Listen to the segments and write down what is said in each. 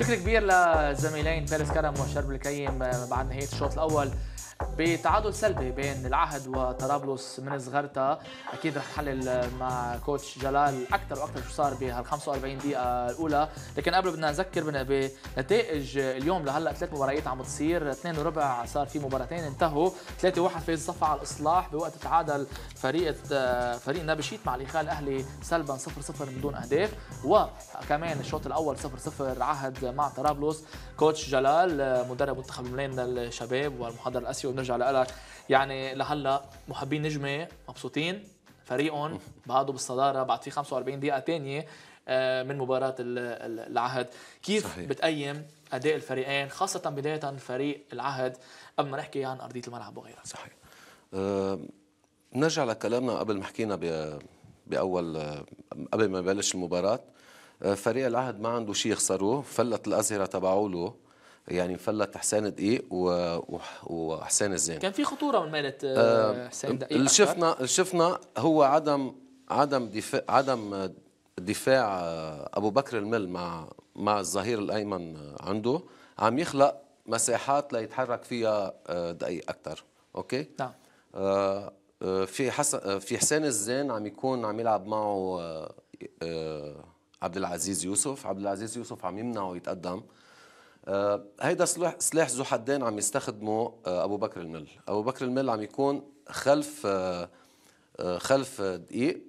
شكر كبير لزميلين فارس كرم وشرب الكيم بعد نهايه الشوط الاول بتعادل سلبي بين العهد وطرابلس من صغرتا اكيد رح نحلل مع كوتش جلال اكثر واكثر شو صار بهال 45 دقيقه الاولى لكن قبل بدنا نذكر بنتائج اليوم لهلا ثلاث مباريات عم تصير اثنين وربع صار في مباراتين انتهوا 3 1 فاز صفا على الاصلاح بوقت تعادل فريق فريق نابشيت مع الاخاء الاهلي سلبا 0 0 من دون اهداف وكمان الشوط الاول 0 0 عهد مع طرابلس كوتش جلال مدرب منتخب الملايين الشباب والمحاضر الاسيوي الكرسي وبنرجع لك يعني لهلا محبين نجمه مبسوطين فريقهم بعده بالصداره بعد في 45 دقيقه ثانيه آه، من مباراه العهد كيف صحيح. بتقيم اداء الفريقين خاصه بدايه فريق العهد قبل ما نحكي عن ارضيه الملعب وغيرها صحيح أه نرجع لكلامنا قبل ما حكينا باول آه، قبل ما يبلش المباراه آه، فريق العهد ما عنده شيء يخسروه فلت الازهره تبعوله يعني فلت حسين دقيق وحسين الزين كان في خطوره من ميله آه، آه، حسين دقيق اللي شفنا اللي شفنا هو عدم عدم دفاع عدم دفاع آه، ابو بكر المل مع مع الظهير الايمن عنده عم يخلق مساحات ليتحرك فيها دقيق اكثر اوكي نعم في حسن في حسين الزين عم يكون عم يلعب معه عبد العزيز يوسف عبد العزيز يوسف عم يمنعه يتقدم آه، هيدا سلاح سلاح ذو حدين عم يستخدمه آه، ابو بكر المل ابو بكر المل عم يكون خلف آه، خلف دقيق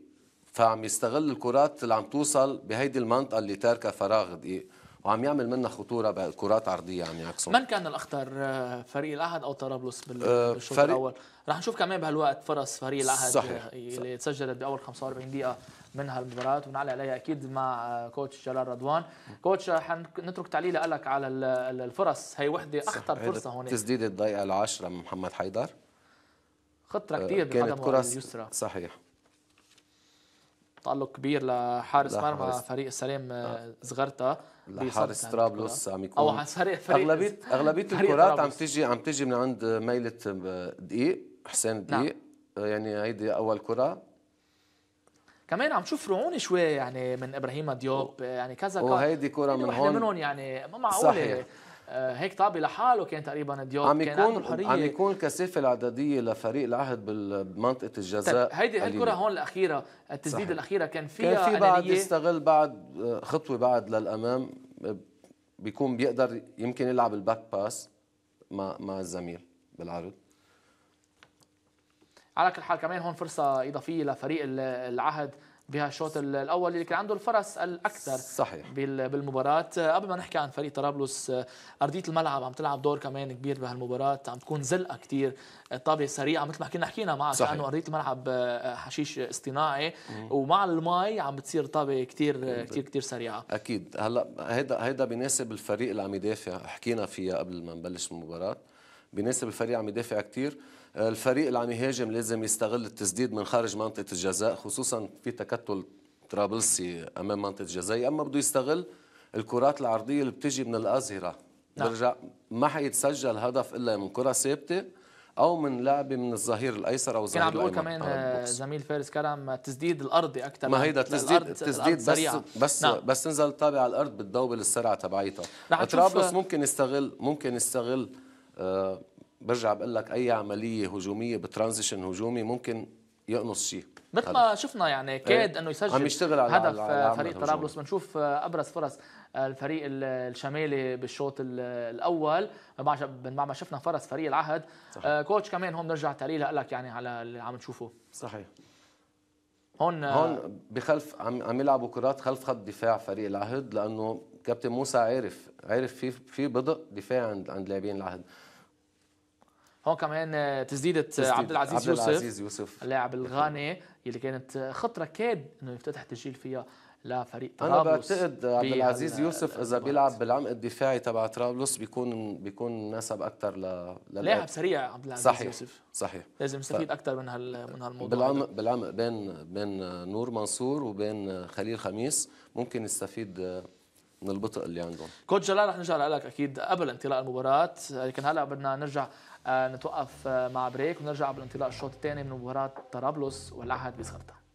فعم يستغل الكرات اللي عم توصل بهيدي المنطقه اللي تاركه فراغ دقيق وعم يعمل منها خطوره بكرات عرضيه عم يعني يعكسون من كان الاخطر فريق الاهد او طرابلس بالشوط الاول رح نشوف كمان بهالوقت فرص فريق الاهد صحيح. اللي تسجلت باول 45 دقيقه من هالمباراه ونعلق عليها اكيد مع آه، كوتش جلال رضوان كوتش حنترك تعليق لك على الفرص هي وحده اخطر فرصه هون تسديده الضيقة العاشره من محمد حيدر خطره آه، كثير كانت كره اليسرى صحيح تألق كبير لحارس مرمى فريق السلام آه. آه. زغرتا لحارس يعني طرابلس عم يكون او فريق فريق اغلبيه اغلبيه الكرات عم تيجي عم تيجي من عند ميله دقيق حسين نعم. دقيق نعم. يعني هيدي اول كره كمان عم تشوف رعون شوي يعني من ابراهيم دياب يعني كذا وهيدي كره من هون منهم يعني ما معقوله صحيح. آه، هيك طابي لحاله كان تقريبا ديوب عم يكون كان عم يكون كثافه العدديه لفريق العهد بمنطقه الجزاء طيب، هيدي الكره هون الاخيره التسديده الاخيره كان فيها كان في بعد يستغل بعد آه، خطوه بعد للامام آه، بيكون بيقدر يمكن يلعب الباك باس مع مع الزميل بالعرض على كل حال كمان هون فرصه اضافيه لفريق العهد بهالشوط الاول اللي كان عنده الفرص الاكثر صحيح بالمباراه آه، قبل ما نحكي عن فريق طرابلس آه، ارضيه الملعب عم تلعب دور كمان كبير بهالمباراه عم تكون زلقه كثير آه، طابه سريعه مثل ما كنا حكينا معك صحيح. لانه ارضيه الملعب حشيش اصطناعي ومع المي عم بتصير طابه كثير كثير كثير سريعه اكيد هلا هيدا هيدا بيناسب الفريق اللي عم يدافع حكينا فيها قبل ما نبلش المباراه بناسب الفريق عم يدافع كثير آه، الفريق اللي عم يهاجم لازم يستغل التسديد من خارج منطقه الجزاء خصوصا في تكتل طرابلسي امام منطقه الجزاء اما بده يستغل الكرات العرضيه اللي بتجي من الاظهره نعم. برجع ما حيتسجل هدف الا من كره ثابته او من لعبه من الظهير الايسر او الظهير الايمن كان عم بيقول كمان آه، آه، زميل فارس كرم التسديد الارضي اكثر ما هيدا التسديد التسديد بس بس نعم. بس تنزل طابع على الارض بتدوبل السرعه تبعيتها طرابلس ممكن يستغل ممكن يستغل آه، برجع بقول لك اي عمليه هجوميه بترانزيشن هجومي ممكن يقنص شيء مثل ما شفنا يعني إيه؟ كاد انه يسجل عم يشتغل على هدف على فريق طرابلس بنشوف آه، ابرز فرص آه، الفريق الشمالي بالشوط الاول بعد ما شفنا فرص فريق العهد صحيح. كوتش كمان هون بنرجع تقليل لك يعني على اللي عم نشوفه صحيح هون هون بخلف عم عم يلعبوا كرات خلف خط دفاع فريق العهد لانه كابتن موسى عارف عارف في في بضء دفاع عند عند لاعبين العهد هون كمان تسديده عبد العزيز يوسف عبد العزيز يوسف اللاعب الغاني يلي كانت خطره كاد انه يفتتح تسجيل فيها لفريق طرابلس انا بعتقد عبد العزيز يوسف اذا بيلعب بالعمق الدفاعي تبع طرابلس بيكون بيكون مناسب اكثر ل لاعب سريع عبد العزيز صحيح. يوسف صحيح لازم نستفيد ف... اكثر من هال من هالموضوع بالعمق بالعمق بين بين نور منصور وبين خليل خميس ممكن يستفيد من البطء اللي عندهم كوتش جلال رح نرجع لك اكيد قبل انطلاق المباراه آه، لكن هلا بدنا نرجع آه، نتوقف آه، مع بريك ونرجع قبل انطلاق الشوط الثاني من مباراه طرابلس والعهد بسخرطه